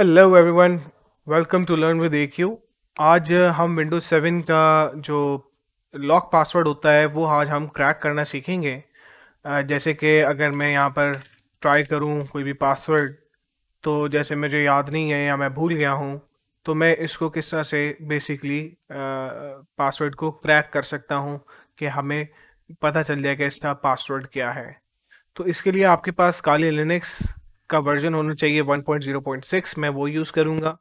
Hello everyone welcome to learn with A आज uh, हम Windows 7 का जो लॉक पासवर्ड होता है वो आज हम क्रैक करना सीखेंगे uh, जैसे कि अगर मैं यहाँ पर ट्राई करूँ कोई भी पासवर्ड तो जैसे मुझे याद नहीं है या मैं भूल गया हूँ तो मैं इसको किस तरह से बेसिकली पासवर्ड uh, को क्रैक कर सकता हूँ कि हमें पता चल जाएगा इसका पासवर्ड क्या है तो इसके लिए आपके पास काली लिनक्स का वर्जन होना चाहिए 1.0.6 मैं वो यूज़ करूँगा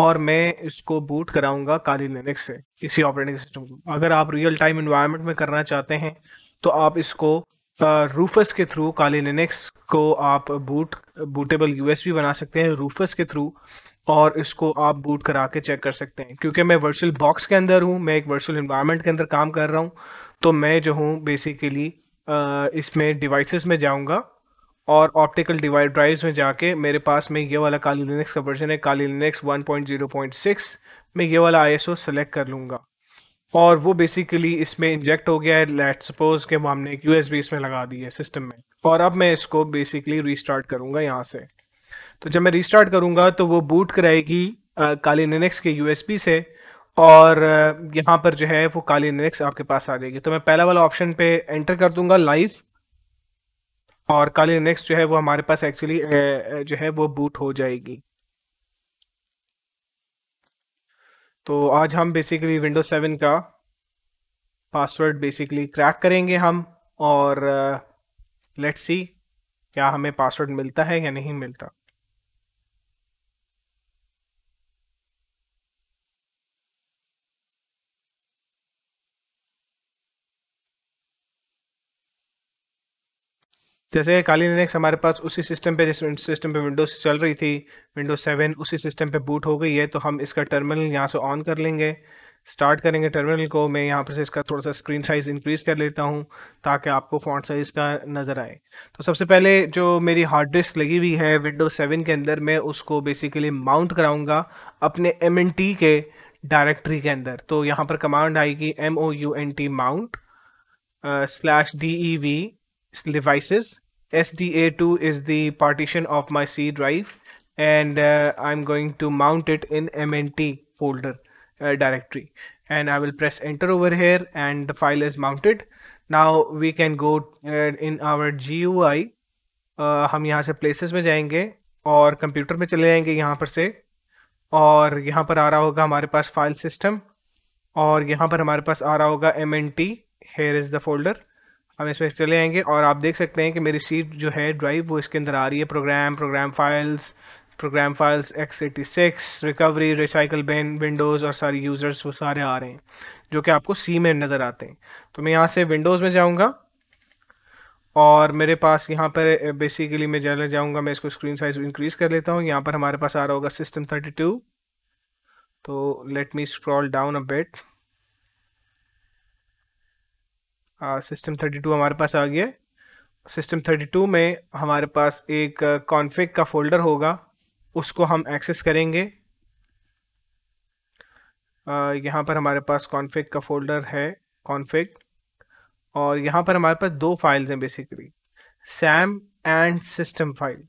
और मैं इसको बूट कराऊंगा काली लिनक्स से इसी ऑपरेटिंग सिस्टम को अगर आप रियल टाइम इन्वायरमेंट में करना चाहते हैं तो आप इसको रूफस के थ्रू काली लिनक्स को आप बूट बूटेबल यूएसबी बना सकते हैं रूफस के थ्रू और इसको आप बूट करा के चेक कर सकते हैं क्योंकि मैं वर्चुअल बॉक्स के अंदर हूँ मैं एक वर्चुअल इन्वायरमेंट के अंदर काम कर रहा हूँ तो मैं जो हूँ बेसिकली इसमें डिवाइसेस में जाऊँगा और ऑप्टिकल डिवाइड ड्राइव्स में जाके मेरे पास में ये वाला काली लिनक्स का वर्जन है काली लिनक्स 1.0.6 में ये वाला आईएसओ सेलेक्ट कर लूँगा और वो बेसिकली इसमें इंजेक्ट हो गया है लेट सपोज के हमने एक यूएसबी इसमें लगा दी है सिस्टम में और अब मैं इसको बेसिकली रीस्टार्ट करूँगा यहाँ से तो जब मैं रीस्टार्ट करूँगा तो वो बूट कराएगी काली लिनक्स के यूएसबी से और यहाँ पर जो है वो काली लिनक्स आपके पास आ जाएगी तो मैं पहला वाला ऑप्शन पे एंटर कर दूंगा लाइव और कल नेक्स्ट जो है वो हमारे पास एक्चुअली जो है वो बूट हो जाएगी तो आज हम बेसिकली विंडो सेवन का पासवर्ड बेसिकली क्रैक करेंगे हम और लेट्स सी क्या हमें पासवर्ड मिलता है या नहीं मिलता जैसे काली लिनक्स हमारे पास उसी सिस्टम पे जिस सिस्टम पे विंडोज चल रही थी विंडोज सेवन उसी सिस्टम पे बूट हो गई है तो हम इसका टर्मिनल यहाँ से ऑन कर लेंगे स्टार्ट करेंगे टर्मिनल को मैं यहाँ पर से इसका थोड़ा सा स्क्रीन साइज़ इंक्रीज़ कर लेता हूँ ताकि आपको फॉन्ट साइज़ का नज़र आए तो सबसे पहले जो मेरी हार्ड डिस्क लगी हुई है विंडोज सेवन के अंदर मैं उसको बेसिकली माउंट कराऊँगा अपने एम के डायरेक्टरी के अंदर तो यहाँ पर कमांड आएगी M O U N T mount slash D E V devices SDA2 is the partition of my C drive and uh, I'm going to mount it in MNT folder uh, directory and I will press enter over here and the file is mounted. Now we can go uh, in our GUI हम यहाँ से places में जाएंगे और computer में चले जाएंगे यहाँ पर से और यहाँ पर आ रहा होगा हमारे पास file system और यहाँ पर हमारे पास आ रहा होगा MNT here is the folder हम इस पर चले आएंगे और आप देख सकते हैं कि मेरी सीट जो है ड्राइव वो इसके अंदर आ रही है program program files program files X eighty six recovery recycle bin Windows और सारे यूज़र्स वो सारे आ रहे हैं जो कि आपको सी में नज़र आते हैं तो मैं यहाँ से विंडोज़ में जाऊँगा और मेरे पास यहाँ पर बेसिकली मैं जाना जाऊँगा मैं इसको स्क्रीन साइज इंक्रीज़ कर लेता हूँ यहाँ पर हमारे पास आ रहा होगा सिस्टम थर्टी टू तो let me scroll down a bit system thirty two हमारे पास आ गया सिस्टम थर्टी टू में हमारे पास एक कॉन्फ़िग का फोल्डर होगा उसको हम एक्सेस करेंगे यहाँ पर हमारे पास कॉन्फ़िग का फोल्डर है कॉन्फ़िग और यहाँ पर हमारे पास दो फाइल्स हैं basically SAM and system file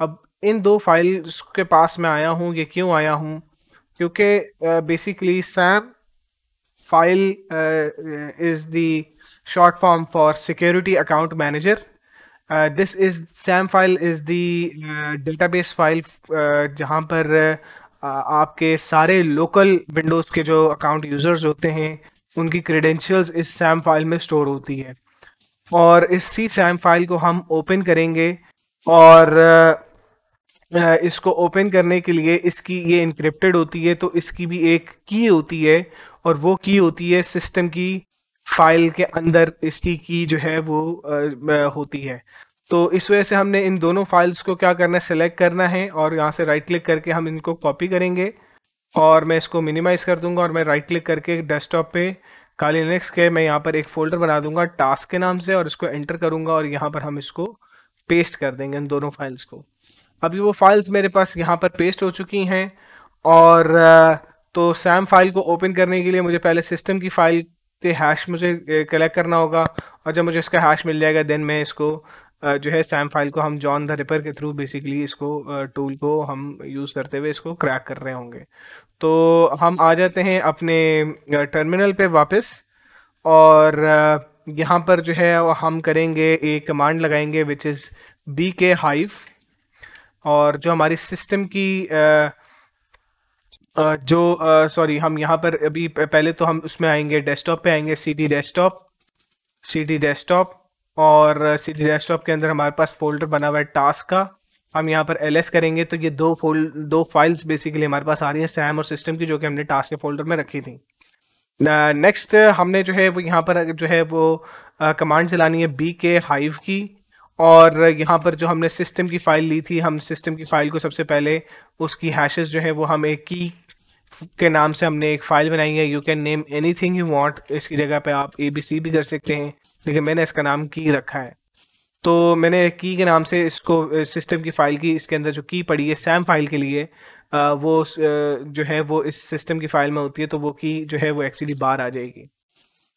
अब इन दो फाइल्स के पास मैं आया हूँ ये क्यों आया हूँ क्योंकि basically SAM file uh, uh, is the short form for security account manager uh, this is SAM file is the database file जहाँ पर uh, आपके सारे लोकल विंडोज़ के जो अकाउंट यूज़र्स होते हैं उनकी क्रेडेंशियल्स इस SAM फाइल में स्टोर होती है और इस सी SAM फाइल को हम ओपन करेंगे और uh, इसको ओपन करने के लिए इसकी ये इनक्रिप्टेड होती है तो इसकी भी एक की होती है और वो की होती है सिस्टम की फाइल के अंदर इसकी की जो है वो होती है तो इस वजह से हमने इन दोनों फाइल्स को क्या करना है सेलेक्ट करना है और यहाँ से राइट क्लिक करके हम इनको कॉपी करेंगे और मैं इसको मिनिमाइज़ कर दूंगा और मैं राइट क्लिक करके डेस्कटॉप पे काली लिनक्स के मैं यहाँ पर एक फ़ोल्डर बना दूंगा टास्क के नाम से और इसको एंटर करूंगा और यहाँ पर हम इसको पेस्ट कर देंगे इन दोनों फाइल्स को अभी वो फाइल्स मेरे पास यहाँ पर पेस्ट हो चुकी हैं और तो सैम फाइल को ओपन करने के लिए मुझे पहले सिस्टम की फाइल के हैश मुझे कलेक्ट करना होगा और जब मुझे इसका हैश मिल जाएगा देन मैं इसको जो है सैम फाइल को हम जॉन द रिपर के थ्रू बेसिकली इसको टूल को हम यूज़ करते हुए इसको क्रैक कर रहे होंगे तो हम आ जाते हैं अपने टर्मिनल पे वापस और यहाँ पर जो है हम करेंगे एक कमांड लगाएंगे which is B K hive और जो हमारी सिस्टम की जो सॉरी हम यहाँ पर अभी पहले तो हम उसमें आएंगे डेस्कटॉप पे आएंगे C D desktop C D desktop और सी डी डेस्कटॉप के अंदर हमारे पास फोल्डर बना हुआ है टास्क का हम यहाँ पर एल करेंगे तो ये दो फोल्ड दो फाइल्स बेसिकली हमारे पास आ रही हैं सैम और सिस्टम की जो कि हमने टास्क के फोल्डर में रखी थी नेक्स्ट हमने जो है वो यहाँ पर जो है वो कमांड चलानी है बी के हाइव की और यहाँ पर जो हमने सिस्टम की फाइल ली थी हम सिस्टम की फाइल को सबसे पहले उसकी हैशेस जो है वो हम एक की के नाम से हमने एक फ़ाइल बनाई है you can name anything you want इसकी जगह पे आप ए बी सी भी कर सकते हैं लेकिन मैंने इसका नाम की रखा है तो मैंने की के नाम से इसको सिस्टम की फ़ाइल की इसके अंदर जो की पड़ी है सैम फाइल के लिए वो जो है वो इस सिस्टम की फ़ाइल में होती है तो वो की जो है वो एक्चुअली बाहर आ जाएगी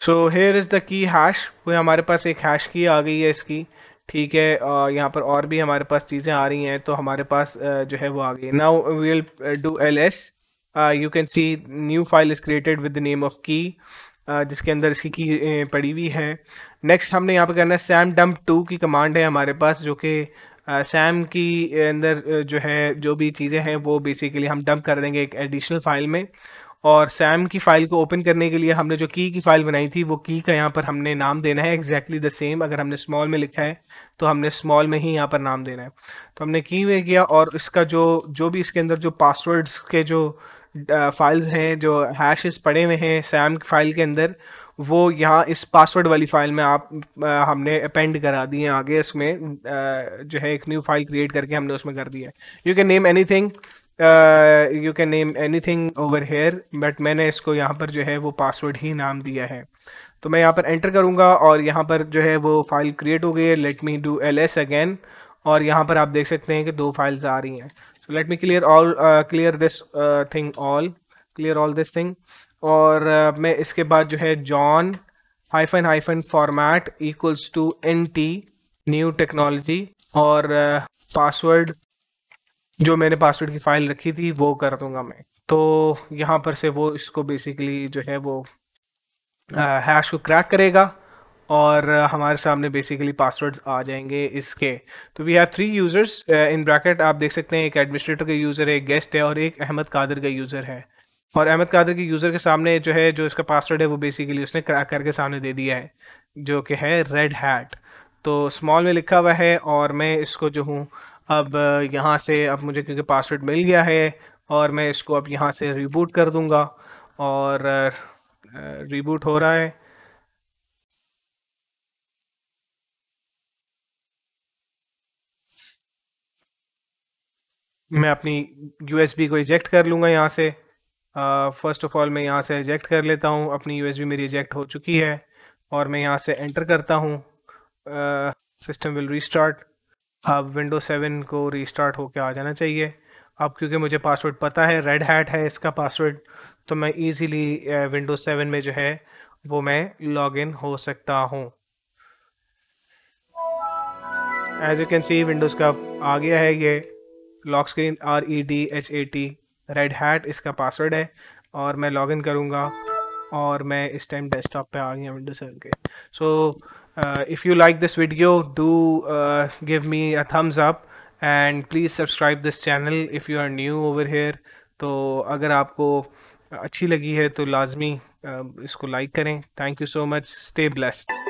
so here is the key hash वो हमारे पास एक हैश की आ गई है इसकी ठीक है यहाँ पर और भी हमारे पास चीज़ें आ रही हैं तो हमारे पास जो है वो आ गई now we'll do L S you can see new file is created with the name of key जिसके अंदर इसकी की पड़ी हुई है नेक्स्ट हमने यहाँ पर करना है सैम डम्प टू की कमांड है हमारे पास जो कि सैम की अंदर जो है जो भी चीज़ें हैं वो बेसिकली हम डंप कर देंगे एक एडिशनल फाइल में और सैम की फाइल को ओपन करने के लिए हमने जो की की फाइल बनाई थी वो की का यहाँ पर हमने नाम देना है एग्जैक्टली द सेम अगर हमने स्मॉल में लिखा है तो हमने स्मॉल में ही यहाँ पर नाम देना है तो हमने की वे किया और इसका जो जो भी इसके अंदर जो पासवर्ड्स के जो फाइल्स हैं जो हैशेस पड़े हुए हैं सैम की फाइल के अंदर वो यहाँ इस पासवर्ड वाली फ़ाइल में आप आ, हमने अपेंड करा दिए आगे इसमें आ, जो है एक न्यू फाइल क्रिएट करके हमने उसमें कर दिया है you can name any you can name anything over here but मैंने इसको यहाँ पर जो है वो पासवर्ड ही नाम दिया है तो मैं यहाँ पर एंटर करूँगा और यहाँ पर जो है वो फाइल क्रिएट हो गई है let me do L S again और यहाँ पर आप देख सकते हैं कि दो फाइल्स आ रही हैं so let me clear all clear this thing all clear all this thing और uh, मैं इसके बाद जो है John hyphen hyphen format equals to N T new technology और पासवर्ड uh, जो मैंने पासवर्ड की फाइल रखी थी वो कर दूंगा मैं तो यहाँ पर से वो इसको बेसिकली जो है वो हैश को क्रैक करेगा और हमारे सामने बेसिकली पासवर्ड्स आ जाएंगे इसके तो we have three users in bracket आप देख सकते हैं एक एडमिनिस्ट्रेटर का यूज़र है एक गेस्ट है और एक अहमद कादर का यूज़र है और अहमद कादर के यूज़र के सामने जो है जो इसका पासवर्ड है वो बेसिकली उसने क्रैक करके सामने दे दिया है जो कि है रेड हैट तो स्मॉल में लिखा हुआ है और मैं इसको जो हूँ अब यहाँ से अब मुझे क्योंकि पासवर्ड मिल गया है और मैं इसको अब यहाँ से रिबूट कर दूँगा और रिबूट हो रहा है मैं अपनी यूएसबी को इजेक्ट कर लूँगा यहाँ से फर्स्ट ऑफ ऑल मैं यहाँ से इजेक्ट कर लेता हूँ अपनी यूएसबी मेरी इजेक्ट हो चुकी है और मैं यहाँ से एंटर करता हूँ सिस्टम विल रीस्टार्ट अब विंडो सेवन को रिस्टार्ट होकर आ जाना चाहिए अब क्योंकि मुझे पासवर्ड पता है रेड हैट है इसका पासवर्ड तो मैं इजीली विंडोज़ सेवन में जो है वो मैं लॉग इन हो सकता हूँ as you can see Windows का आ गया है ये lock screen R E D H A T red hat इसका पासवर्ड है और मैं लॉगिन करूँगा और मैं इस टाइम डेस्कटॉप पे आ गया विंडोज सेवन के सो so, Uh, if you like this video, do uh, give me a thumbs up and please subscribe this channel if you are new over here. So, अगर आपको अच्छी लगी है तो लाजमी uh, इसको लाइक करें थैंक यू सो मच